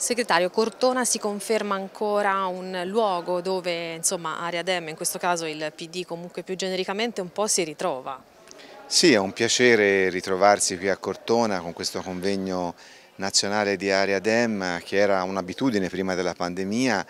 Segretario, Cortona si conferma ancora un luogo dove insomma, Area Dem, in questo caso il PD comunque più genericamente, un po' si ritrova? Sì, è un piacere ritrovarsi qui a Cortona con questo convegno nazionale di Aria Dem che era un'abitudine prima della pandemia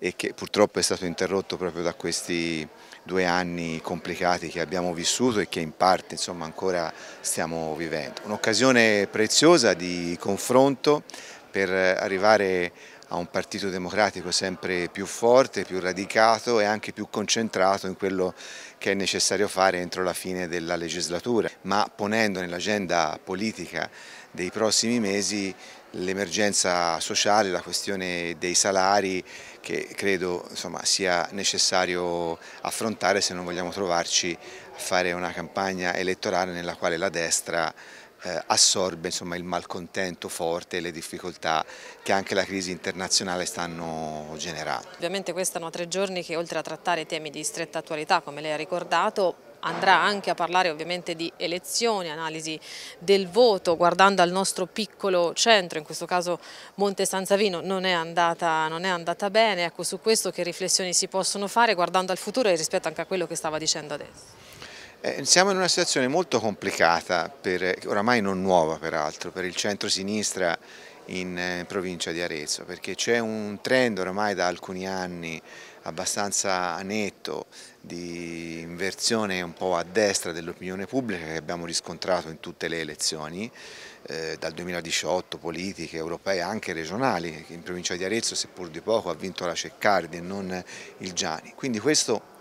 e che purtroppo è stato interrotto proprio da questi due anni complicati che abbiamo vissuto e che in parte insomma, ancora stiamo vivendo. Un'occasione preziosa di confronto per arrivare a un partito democratico sempre più forte, più radicato e anche più concentrato in quello che è necessario fare entro la fine della legislatura, ma ponendo nell'agenda politica dei prossimi mesi l'emergenza sociale, la questione dei salari che credo insomma, sia necessario affrontare se non vogliamo trovarci a fare una campagna elettorale nella quale la destra eh, assorbe insomma, il malcontento forte e le difficoltà che anche la crisi internazionale stanno generando. Ovviamente questi sono tre giorni che oltre a trattare temi di stretta attualità come lei ha ricordato andrà anche a parlare ovviamente di elezioni, analisi del voto, guardando al nostro piccolo centro, in questo caso Monte San Savino non è andata, non è andata bene, ecco su questo che riflessioni si possono fare guardando al futuro e rispetto anche a quello che stava dicendo adesso? Eh, siamo in una situazione molto complicata, per, oramai non nuova peraltro, per il centro-sinistra in, in eh, provincia di Arezzo, perché c'è un trend oramai da alcuni anni abbastanza netto di inversione un po' a destra dell'opinione pubblica che abbiamo riscontrato in tutte le elezioni, eh, dal 2018 politiche europee anche regionali, in provincia di Arezzo seppur di poco ha vinto la Ceccardi e non il Gianni. Quindi questo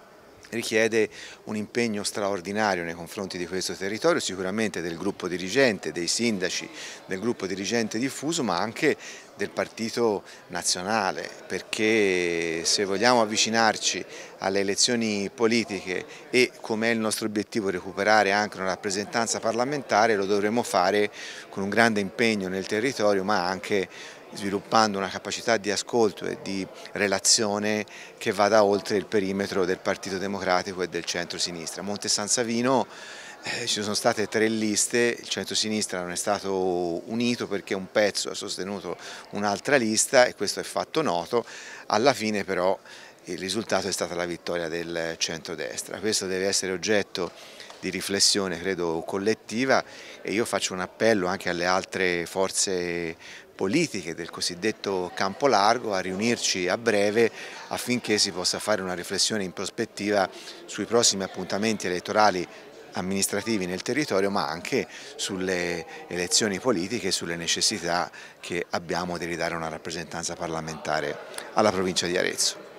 richiede un impegno straordinario nei confronti di questo territorio, sicuramente del gruppo dirigente, dei sindaci, del gruppo dirigente diffuso, ma anche del partito nazionale, perché se vogliamo avvicinarci alle elezioni politiche e come è il nostro obiettivo recuperare anche una rappresentanza parlamentare, lo dovremo fare con un grande impegno nel territorio, ma anche sviluppando una capacità di ascolto e di relazione che vada oltre il perimetro del Partito Democratico e del centro-sinistra. Monte San Savino eh, ci sono state tre liste, il centro-sinistra non è stato unito perché un pezzo ha sostenuto un'altra lista e questo è fatto noto, alla fine però il risultato è stata la vittoria del centro-destra. Questo deve essere oggetto di riflessione credo collettiva e io faccio un appello anche alle altre forze politiche del cosiddetto campo largo a riunirci a breve affinché si possa fare una riflessione in prospettiva sui prossimi appuntamenti elettorali amministrativi nel territorio ma anche sulle elezioni politiche e sulle necessità che abbiamo di ridare una rappresentanza parlamentare alla provincia di Arezzo.